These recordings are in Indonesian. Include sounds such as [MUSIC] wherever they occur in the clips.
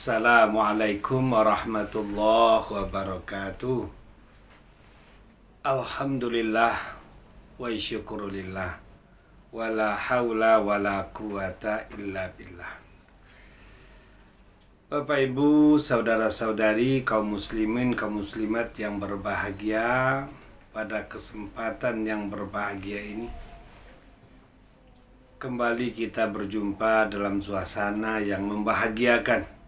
Assalamualaikum warahmatullahi wabarakatuh Alhamdulillah wa syukurulillah hawla wa la quwata illa billah Bapak Ibu, saudara-saudari kaum muslimin kaum muslimat yang berbahagia pada kesempatan yang berbahagia ini Kembali kita berjumpa dalam suasana yang membahagiakan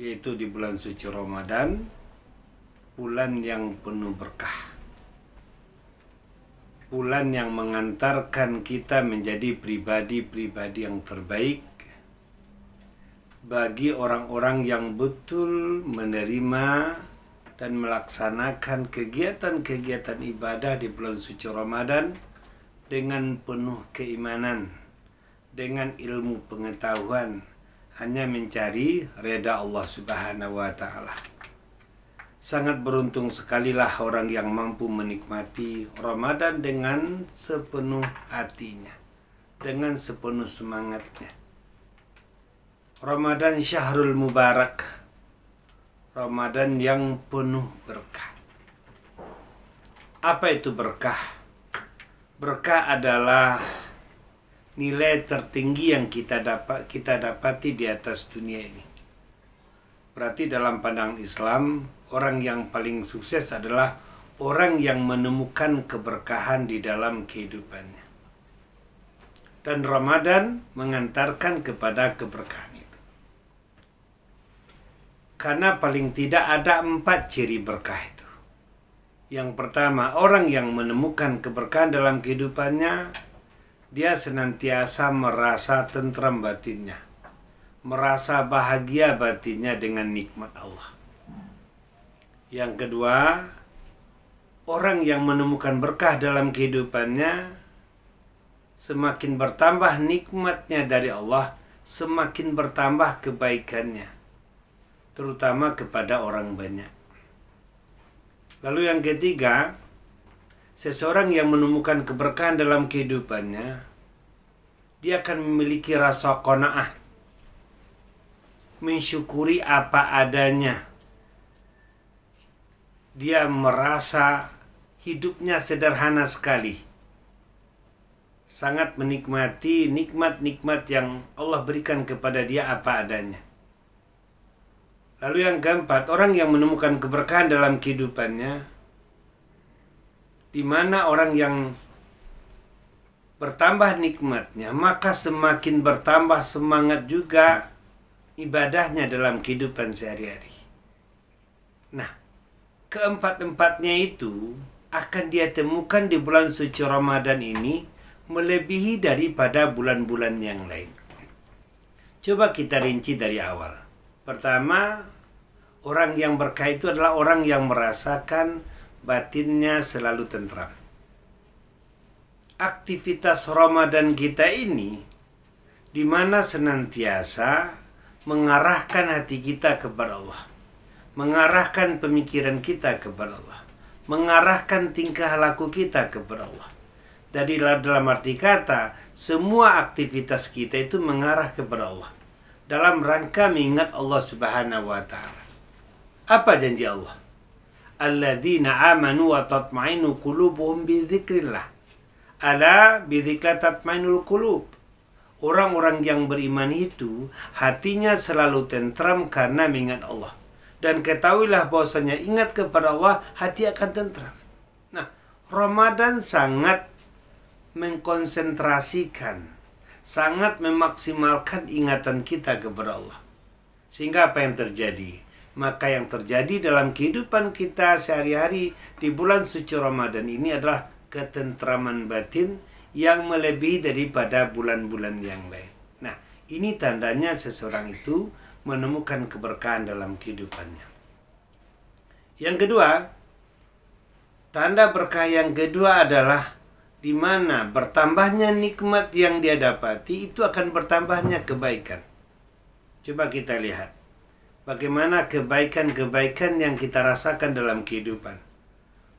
yaitu di bulan suci Ramadan, bulan yang penuh berkah. Bulan yang mengantarkan kita menjadi pribadi-pribadi yang terbaik bagi orang-orang yang betul menerima dan melaksanakan kegiatan-kegiatan ibadah di bulan suci Ramadan dengan penuh keimanan, dengan ilmu pengetahuan, hanya mencari reda Allah Subhanahu wa taala. Sangat beruntung sekali lah orang yang mampu menikmati Ramadan dengan sepenuh hatinya, dengan sepenuh semangatnya. Ramadan Syahrul Mubarak, Ramadan yang penuh berkah. Apa itu berkah? Berkah adalah nilai tertinggi yang kita dapat kita dapati di atas dunia ini. Berarti dalam pandangan Islam, orang yang paling sukses adalah orang yang menemukan keberkahan di dalam kehidupannya. Dan Ramadan mengantarkan kepada keberkahan itu. Karena paling tidak ada empat ciri berkah itu. Yang pertama, orang yang menemukan keberkahan dalam kehidupannya dia senantiasa merasa tentram batinnya, merasa bahagia batinnya dengan nikmat Allah. Yang kedua, orang yang menemukan berkah dalam kehidupannya semakin bertambah nikmatnya dari Allah, semakin bertambah kebaikannya, terutama kepada orang banyak. Lalu yang ketiga, Seseorang yang menemukan keberkahan dalam kehidupannya, dia akan memiliki rasa kona'ah, mensyukuri apa adanya. Dia merasa hidupnya sederhana sekali. Sangat menikmati nikmat-nikmat yang Allah berikan kepada dia apa adanya. Lalu yang keempat, orang yang menemukan keberkahan dalam kehidupannya, di mana orang yang bertambah nikmatnya, maka semakin bertambah semangat juga ibadahnya dalam kehidupan sehari-hari. Nah, keempat-empatnya itu akan dia temukan di bulan suci Ramadan ini melebihi daripada bulan-bulan yang lain. Coba kita rinci dari awal. Pertama, orang yang berkah itu adalah orang yang merasakan batinnya selalu tentram. Aktivitas Ramadan kita ini di mana senantiasa mengarahkan hati kita kepada Allah, mengarahkan pemikiran kita kepada Allah, mengarahkan tingkah laku kita kepada Allah. Dari dalam arti kata, semua aktivitas kita itu mengarah kepada Allah dalam rangka mengingat Allah Subhanahu wa taala. Apa janji Allah? alladzina amanu wa tatmainu qulubuhum bidzikrillah. Ala bidzikrillah tatmainul qulub. Orang-orang yang beriman itu hatinya selalu tentram karena mengingat Allah. Dan ketahuilah bahwasanya ingat kepada Allah hati akan tentram. Nah, Ramadan sangat mengkonsentrasikan, sangat memaksimalkan ingatan kita kepada Allah. Sehingga apa yang terjadi? Maka yang terjadi dalam kehidupan kita sehari-hari di bulan suci Ramadan ini adalah ketentraman batin yang melebihi daripada bulan-bulan yang lain. Nah, ini tandanya seseorang itu menemukan keberkahan dalam kehidupannya. Yang kedua, tanda berkah yang kedua adalah di mana bertambahnya nikmat yang dia dapati itu akan bertambahnya kebaikan. Coba kita lihat bagaimana kebaikan-kebaikan yang kita rasakan dalam kehidupan.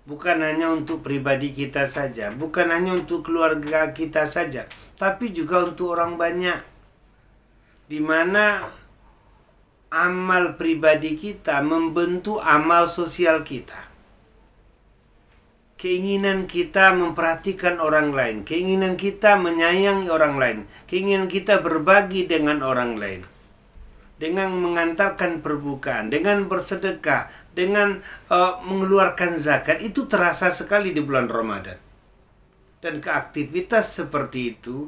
Bukan hanya untuk pribadi kita saja, bukan hanya untuk keluarga kita saja, tapi juga untuk orang banyak. Di mana amal pribadi kita membentuk amal sosial kita keinginan kita memperhatikan orang lain, keinginan kita menyayangi orang lain, keinginan kita berbagi dengan orang lain dengan mengantarkan perbukaan, dengan bersedekah, dengan uh, mengeluarkan zakat itu terasa sekali di bulan Ramadan. Dan keaktivitas seperti itu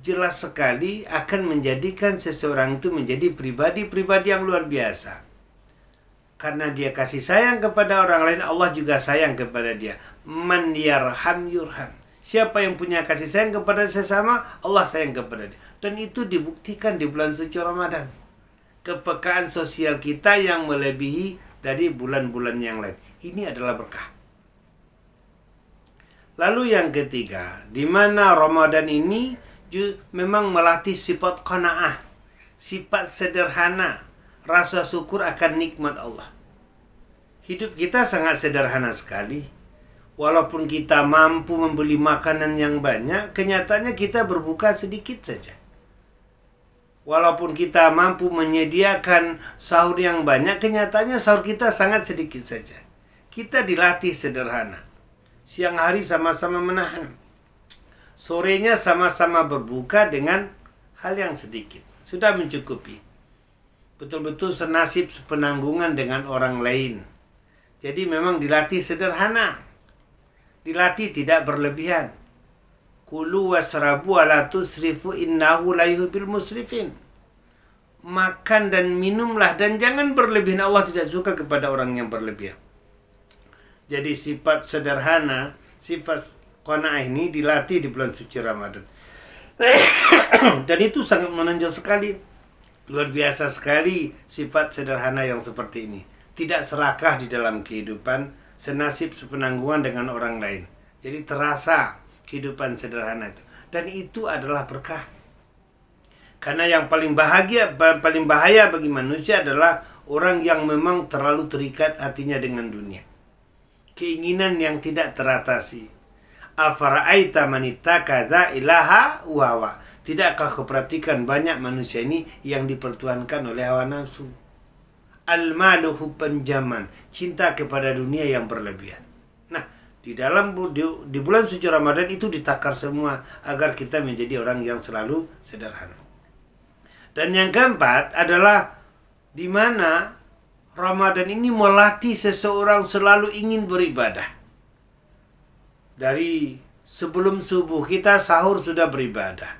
jelas sekali akan menjadikan seseorang itu menjadi pribadi-pribadi yang luar biasa. Karena dia kasih sayang kepada orang lain, Allah juga sayang kepada dia. Man yarham yurham. Siapa yang punya kasih sayang kepada sesama, Allah sayang kepada dia. Dan itu dibuktikan di bulan suci Ramadan kepekaan sosial kita yang melebihi dari bulan-bulan yang lain. Ini adalah berkah. Lalu yang ketiga, di mana Ramadan ini memang melatih sifat qanaah, sifat sederhana, rasa syukur akan nikmat Allah. Hidup kita sangat sederhana sekali. Walaupun kita mampu membeli makanan yang banyak, kenyataannya kita berbuka sedikit saja. Walaupun kita mampu menyediakan sahur yang banyak, kenyataannya sahur kita sangat sedikit saja. Kita dilatih sederhana. Siang hari sama-sama menahan. Sorenya sama-sama berbuka dengan hal yang sedikit. Sudah mencukupi. Betul-betul senasib sepenanggungan dengan orang lain. Jadi memang dilatih sederhana. Dilatih tidak berlebihan Kulu wasrabu ala tusrifu innahu la musrifin. Makan dan minumlah dan jangan berlebihan. Allah tidak suka kepada orang yang berlebihan. Jadi sifat sederhana, sifat qanaah ini dilatih di bulan suci Ramadan. [COUGHS] dan itu sangat menonjol sekali. Luar biasa sekali sifat sederhana yang seperti ini. Tidak serakah di dalam kehidupan, senasib sepenanggungan dengan orang lain. Jadi terasa kehidupan sederhana itu. Dan itu adalah berkah. Karena yang paling bahagia, paling bahaya bagi manusia adalah orang yang memang terlalu terikat hatinya dengan dunia. Keinginan yang tidak teratasi. Afara'aita manita kaza ilaha wawa. Tidakkah kau perhatikan banyak manusia ini yang dipertuankan oleh hawa nafsu? Al-malu penjaman Cinta kepada dunia yang berlebihan. Di dalam di, di bulan suci Ramadan itu ditakar semua agar kita menjadi orang yang selalu sederhana. Dan yang keempat adalah di mana Ramadan ini melatih seseorang selalu ingin beribadah. Dari sebelum subuh kita sahur sudah beribadah.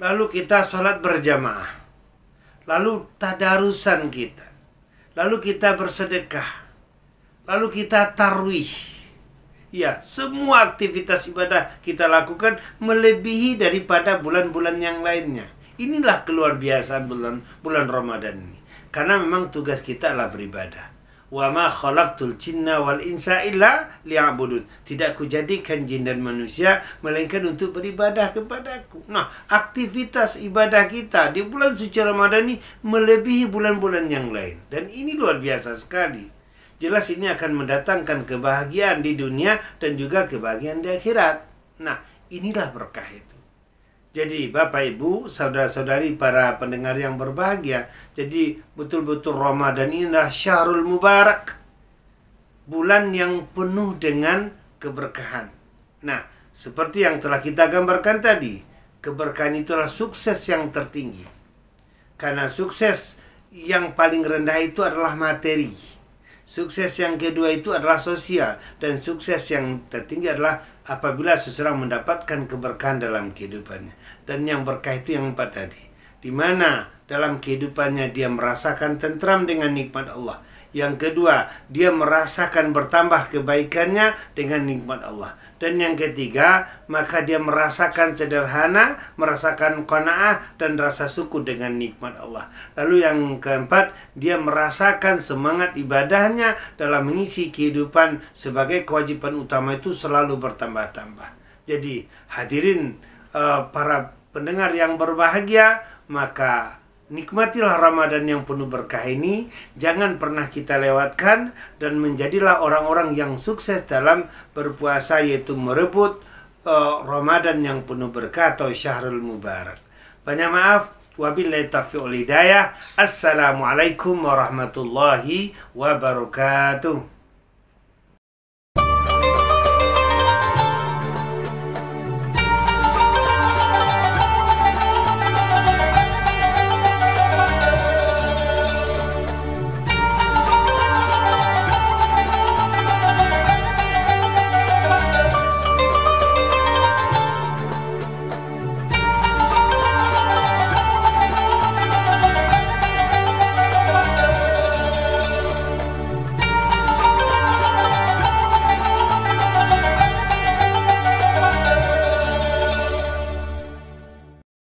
Lalu kita sholat berjamaah. Lalu tadarusan kita. Lalu kita bersedekah Lalu kita tarwih. Ya, semua aktivitas ibadah kita lakukan melebihi daripada bulan-bulan yang lainnya. Inilah keluar biasa bulan bulan Ramadan ini. Karena memang tugas kita adalah beribadah. Wa ma khalaqtul jinna wal insa illa liya'budun. Tidak kujadikan jin dan manusia melainkan untuk beribadah kepadaku. Nah, aktivitas ibadah kita di bulan suci Ramadan ini melebihi bulan-bulan yang lain dan ini luar biasa sekali jelas ini akan mendatangkan kebahagiaan di dunia dan juga kebahagiaan di akhirat. Nah, inilah berkah itu. Jadi Bapak Ibu, saudara-saudari para pendengar yang berbahagia, jadi betul-betul Ramadan ini adalah syahrul mubarak. Bulan yang penuh dengan keberkahan. Nah, seperti yang telah kita gambarkan tadi, keberkahan itulah sukses yang tertinggi. Karena sukses yang paling rendah itu adalah materi Sukses yang kedua itu adalah sosial dan sukses yang tertinggi adalah apabila seseorang mendapatkan keberkahan dalam kehidupannya. Dan yang berkah itu yang empat tadi di mana dalam kehidupannya dia merasakan tentram dengan nikmat Allah. Yang kedua, dia merasakan bertambah kebaikannya dengan nikmat Allah. Dan yang ketiga, maka dia merasakan sederhana, merasakan kona'ah, dan rasa suku dengan nikmat Allah. Lalu yang keempat, dia merasakan semangat ibadahnya dalam mengisi kehidupan sebagai kewajiban utama itu selalu bertambah-tambah. Jadi, hadirin uh, para pendengar yang berbahagia, maka nikmatilah Ramadan yang penuh berkah ini, jangan pernah kita lewatkan dan menjadilah orang-orang yang sukses dalam berpuasa yaitu merebut uh, Ramadan yang penuh berkah atau Syahrul Mubarak. Banyak maaf, wabillahi taufiq Assalamualaikum warahmatullahi wabarakatuh.